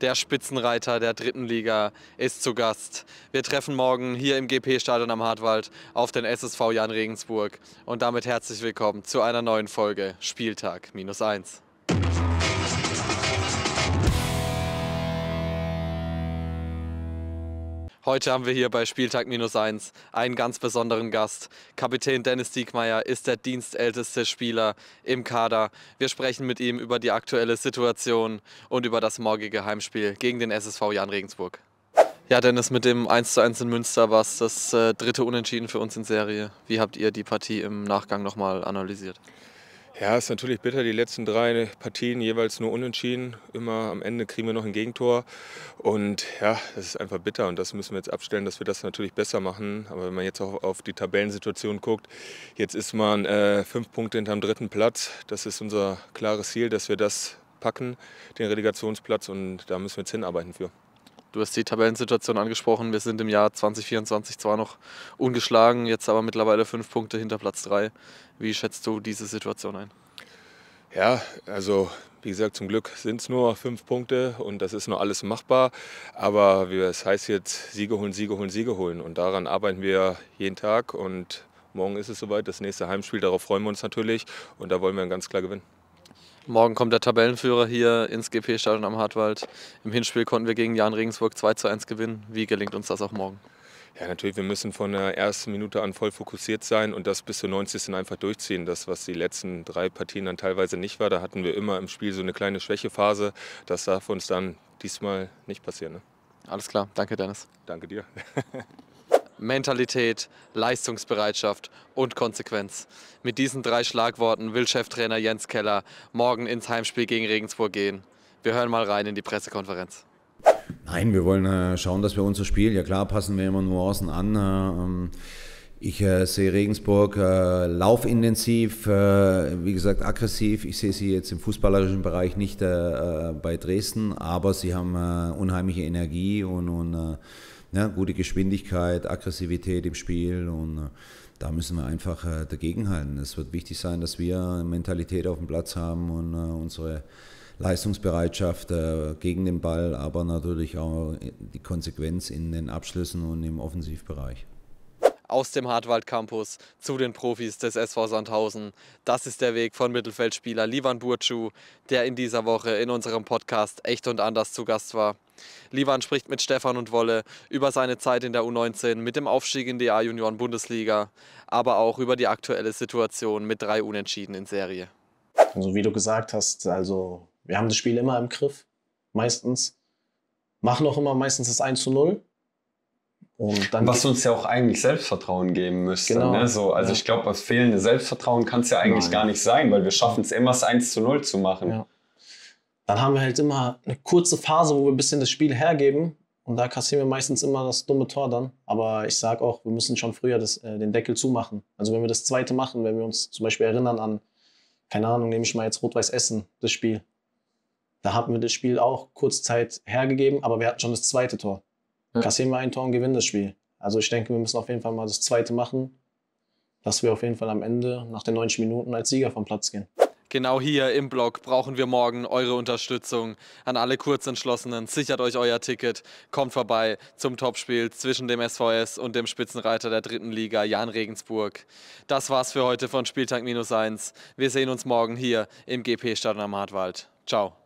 der Spitzenreiter der dritten Liga, ist zu Gast. Wir treffen morgen hier im GP-Stadion am Hartwald auf den SSV Jan Regensburg. Und damit herzlich willkommen zu einer neuen Folge Spieltag minus 1. Heute haben wir hier bei Spieltag minus 1 einen ganz besonderen Gast. Kapitän Dennis Diekmeyer ist der dienstälteste Spieler im Kader. Wir sprechen mit ihm über die aktuelle Situation und über das morgige Heimspiel gegen den SSV Jan Regensburg. Ja, Dennis, mit dem 1:1 in Münster war es das äh, dritte Unentschieden für uns in Serie. Wie habt ihr die Partie im Nachgang nochmal analysiert? Ja, ist natürlich bitter. Die letzten drei Partien jeweils nur unentschieden. Immer am Ende kriegen wir noch ein Gegentor. Und ja, das ist einfach bitter. Und das müssen wir jetzt abstellen, dass wir das natürlich besser machen. Aber wenn man jetzt auch auf die Tabellensituation guckt, jetzt ist man äh, fünf Punkte hinterm dritten Platz. Das ist unser klares Ziel, dass wir das packen, den Relegationsplatz. Und da müssen wir jetzt hinarbeiten für. Du hast die Tabellensituation angesprochen. Wir sind im Jahr 2024 zwar noch ungeschlagen, jetzt aber mittlerweile fünf Punkte hinter Platz drei. Wie schätzt du diese Situation ein? Ja, also wie gesagt, zum Glück sind es nur fünf Punkte und das ist nur alles machbar. Aber wie es heißt jetzt, Siege holen, Siege holen, Siege holen. Und daran arbeiten wir jeden Tag und morgen ist es soweit. Das nächste Heimspiel, darauf freuen wir uns natürlich und da wollen wir ganz klar gewinnen. Morgen kommt der Tabellenführer hier ins GP-Stadion am Hartwald. Im Hinspiel konnten wir gegen Jan Regensburg 2 zu 1 gewinnen. Wie gelingt uns das auch morgen? Ja, natürlich, wir müssen von der ersten Minute an voll fokussiert sein und das bis zur 90. einfach durchziehen. Das, was die letzten drei Partien dann teilweise nicht war, da hatten wir immer im Spiel so eine kleine Schwächephase. Das darf uns dann diesmal nicht passieren. Ne? Alles klar, danke Dennis. Danke dir. Mentalität, Leistungsbereitschaft und Konsequenz. Mit diesen drei Schlagworten will Cheftrainer Jens Keller morgen ins Heimspiel gegen Regensburg gehen. Wir hören mal rein in die Pressekonferenz. Nein, wir wollen äh, schauen, dass wir unser Spiel, ja klar, passen wir immer Nuancen an. Äh, ähm, ich äh, sehe Regensburg laufintensiv, wie gesagt aggressiv. Ich sehe sie jetzt im fußballerischen Bereich nicht bei Dresden, aber sie haben unheimliche Energie und, und ja, gute Geschwindigkeit, Aggressivität im Spiel und äh, da müssen wir einfach äh, dagegenhalten. Es wird wichtig sein, dass wir Mentalität auf dem Platz haben und äh, unsere Leistungsbereitschaft gegen den Ball, aber natürlich auch die Konsequenz in den Abschlüssen und im Offensivbereich aus dem Hartwald Campus zu den Profis des SV Sandhausen. Das ist der Weg von Mittelfeldspieler Livan Burcu, der in dieser Woche in unserem Podcast Echt und Anders zu Gast war. Livan spricht mit Stefan und Wolle über seine Zeit in der U19 mit dem Aufstieg in die A-Junioren-Bundesliga, aber auch über die aktuelle Situation mit drei Unentschieden in Serie. Also wie du gesagt hast, also wir haben das Spiel immer im Griff, meistens. Machen auch immer meistens das 1 zu 0 und dann Was uns ja auch eigentlich Selbstvertrauen geben müsste. Genau. Ne? So, also ja. ich glaube, das fehlende Selbstvertrauen kann es ja eigentlich Nein. gar nicht sein, weil wir schaffen es immer, es 1 zu 0 zu machen. Ja. Dann haben wir halt immer eine kurze Phase, wo wir ein bisschen das Spiel hergeben. Und da kassieren wir meistens immer das dumme Tor dann. Aber ich sage auch, wir müssen schon früher das, äh, den Deckel zumachen. Also wenn wir das zweite machen, wenn wir uns zum Beispiel erinnern an, keine Ahnung, nehme ich mal jetzt Rot-Weiß Essen, das Spiel. Da hatten wir das Spiel auch kurz Zeit hergegeben, aber wir hatten schon das zweite Tor. Ja. Kassieren wir ein Tor und gewinnen das Spiel. Also ich denke, wir müssen auf jeden Fall mal das zweite machen, dass wir auf jeden Fall am Ende nach den 90 Minuten als Sieger vom Platz gehen. Genau hier im Blog brauchen wir morgen eure Unterstützung. An alle Kurzentschlossenen, sichert euch euer Ticket, kommt vorbei zum Topspiel zwischen dem SVS und dem Spitzenreiter der dritten Liga, Jan Regensburg. Das war's für heute von Spieltag Minus 1. Wir sehen uns morgen hier im GP-Stadion am Hartwald. Ciao.